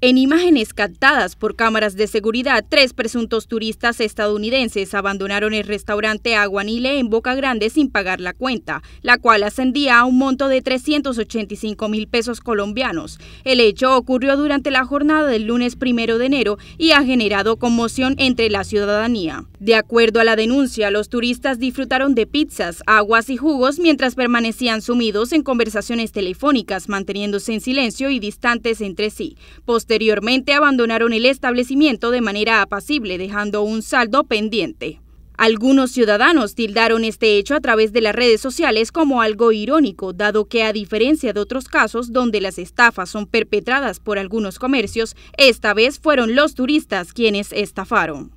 En imágenes captadas por cámaras de seguridad, tres presuntos turistas estadounidenses abandonaron el restaurante Aguanile en Boca Grande sin pagar la cuenta, la cual ascendía a un monto de 385 mil pesos colombianos. El hecho ocurrió durante la jornada del lunes primero de enero y ha generado conmoción entre la ciudadanía. De acuerdo a la denuncia, los turistas disfrutaron de pizzas, aguas y jugos mientras permanecían sumidos en conversaciones telefónicas, manteniéndose en silencio y distantes entre sí. Posteriormente abandonaron el establecimiento de manera apacible, dejando un saldo pendiente. Algunos ciudadanos tildaron este hecho a través de las redes sociales como algo irónico, dado que a diferencia de otros casos donde las estafas son perpetradas por algunos comercios, esta vez fueron los turistas quienes estafaron.